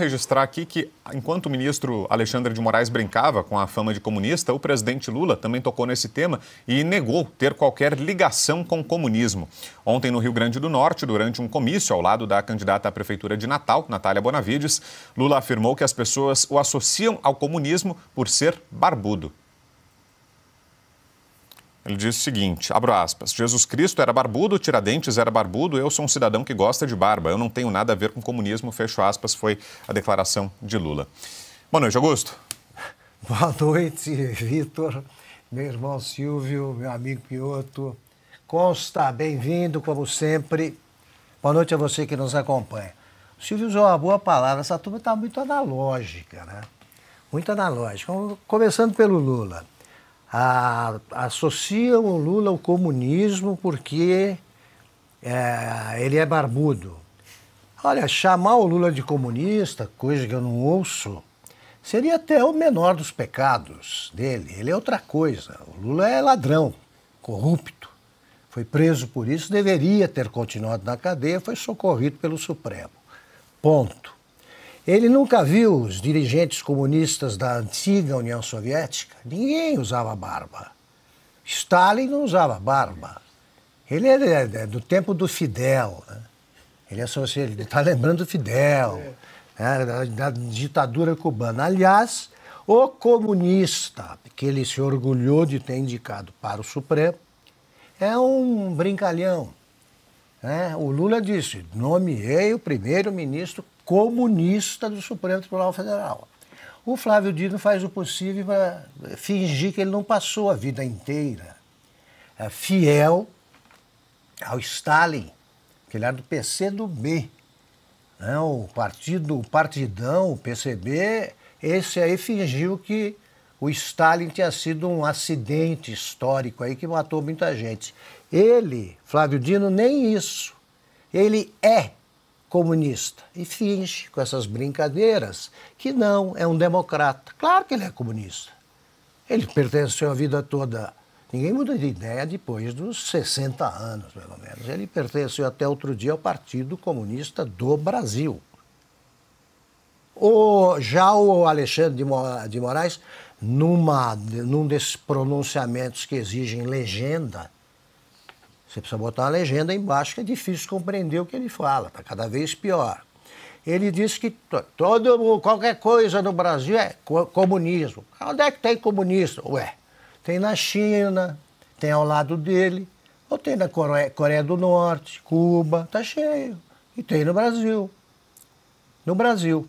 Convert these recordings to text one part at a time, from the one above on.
registrar aqui que, enquanto o ministro Alexandre de Moraes brincava com a fama de comunista, o presidente Lula também tocou nesse tema e negou ter qualquer ligação com o comunismo. Ontem, no Rio Grande do Norte, durante um comício ao lado da candidata à prefeitura de Natal, Natália Bonavides, Lula afirmou que as pessoas o associam ao comunismo por ser barbudo. Ele disse o seguinte, abro aspas, Jesus Cristo era barbudo, Tiradentes era barbudo, eu sou um cidadão que gosta de barba, eu não tenho nada a ver com comunismo, fecho aspas, foi a declaração de Lula. Boa noite, Augusto. Boa noite, Vitor, meu irmão Silvio, meu amigo Pioto. Consta, bem-vindo, como sempre. Boa noite a você que nos acompanha. O Silvio usou uma boa palavra, essa turma está muito analógica, né? Muito analógica. Começando pelo Lula a, associam o Lula ao comunismo porque é, ele é barbudo. Olha, chamar o Lula de comunista, coisa que eu não ouço, seria até o menor dos pecados dele. Ele é outra coisa. O Lula é ladrão, corrupto. Foi preso por isso, deveria ter continuado na cadeia, foi socorrido pelo Supremo. Ponto. Ele nunca viu os dirigentes comunistas da antiga União Soviética. Ninguém usava barba. Stalin não usava barba. Ele é, é, é do tempo do Fidel. Né? Ele é está lembrando do Fidel, né? da, da ditadura cubana. Aliás, o comunista, que ele se orgulhou de ter indicado para o Supremo, é um brincalhão. Né? O Lula disse: nomeei o primeiro-ministro comunista do Supremo Tribunal Federal. O Flávio Dino faz o possível para fingir que ele não passou a vida inteira é, fiel ao Stalin, que ele era do PC do B. né? o partido, o partidão, o PCB, esse aí fingiu que o Stalin tinha sido um acidente histórico aí que matou muita gente. Ele, Flávio Dino, nem isso. Ele é comunista e finge com essas brincadeiras que não é um democrata. Claro que ele é comunista. Ele pertenceu a vida toda. Ninguém muda de ideia depois dos 60 anos, pelo menos. Ele pertenceu até outro dia ao Partido Comunista do Brasil. O, já o Alexandre de Moraes, numa, num desses pronunciamentos que exigem legenda, você precisa botar uma legenda embaixo que é difícil compreender o que ele fala, está cada vez pior. Ele disse que todo, qualquer coisa no Brasil é comunismo. Onde é que tem comunista? Ué, tem na China, tem ao lado dele, ou tem na Coreia, Coreia do Norte, Cuba, está cheio. E tem no Brasil. No Brasil.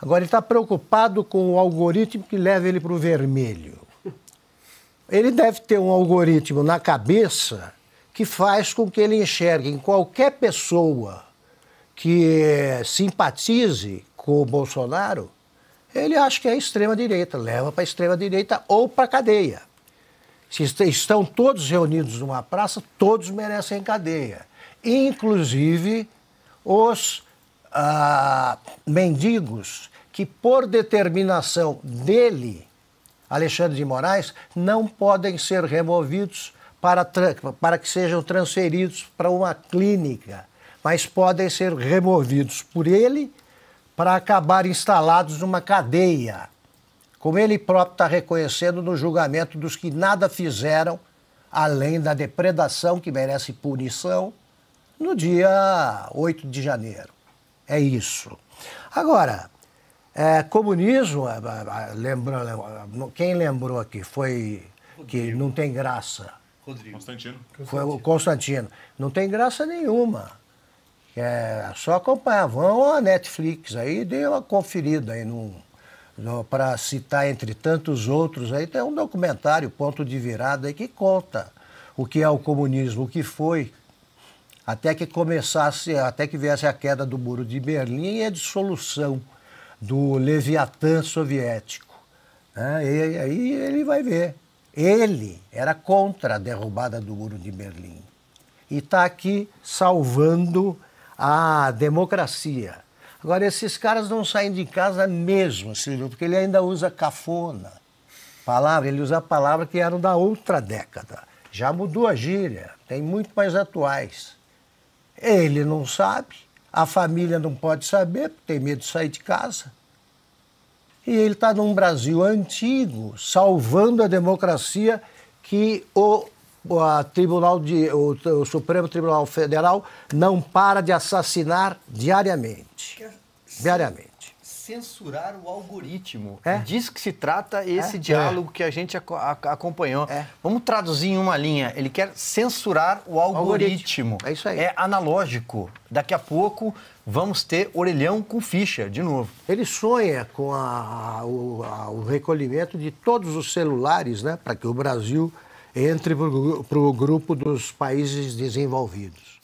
Agora ele está preocupado com o algoritmo que leva ele para o vermelho. Ele deve ter um algoritmo na cabeça que faz com que ele enxergue em qualquer pessoa que simpatize com o Bolsonaro, ele acha que é extrema-direita, leva para a extrema-direita ou para a cadeia. Se estão todos reunidos numa praça, todos merecem cadeia. Inclusive os ah, mendigos que, por determinação dele, Alexandre de Moraes, não podem ser removidos para, para que sejam transferidos para uma clínica, mas podem ser removidos por ele para acabar instalados numa cadeia, como ele próprio está reconhecendo no julgamento dos que nada fizeram além da depredação que merece punição no dia 8 de janeiro. É isso. Agora, é, comunismo, é, é, é, lembra, quem lembrou aqui foi que não tem graça. Rodrigo. Constantino. Foi o Constantino. Não tem graça nenhuma. É só acompanhar. Vão à Netflix aí, dê uma conferida aí num. Para citar entre tantos outros, aí tem um documentário, Ponto de Virada, aí, que conta o que é o comunismo, o que foi, até que começasse, até que viesse a queda do muro de Berlim e a dissolução do Leviatã soviético. Né? E aí ele vai ver ele era contra a derrubada do muro de Berlim e está aqui salvando a democracia. Agora, esses caras não saem de casa mesmo, Silvio, porque ele ainda usa cafona. Palavra, ele usa a palavra que era da outra década. Já mudou a gíria, tem muito mais atuais. Ele não sabe, a família não pode saber, porque tem medo de sair de casa. E ele está num Brasil antigo, salvando a democracia que o a Tribunal de, o, o, Supremo Tribunal Federal não para de assassinar diariamente. Diariamente censurar o algoritmo. É? Diz que se trata esse é? diálogo é. que a gente acompanhou. É. Vamos traduzir em uma linha. Ele quer censurar o algoritmo. algoritmo. É isso aí. É analógico. Daqui a pouco vamos ter orelhão com ficha de novo. Ele sonha com a, a, o, a, o, recolhimento de todos os celulares, né, para que o Brasil entre para o grupo dos países desenvolvidos.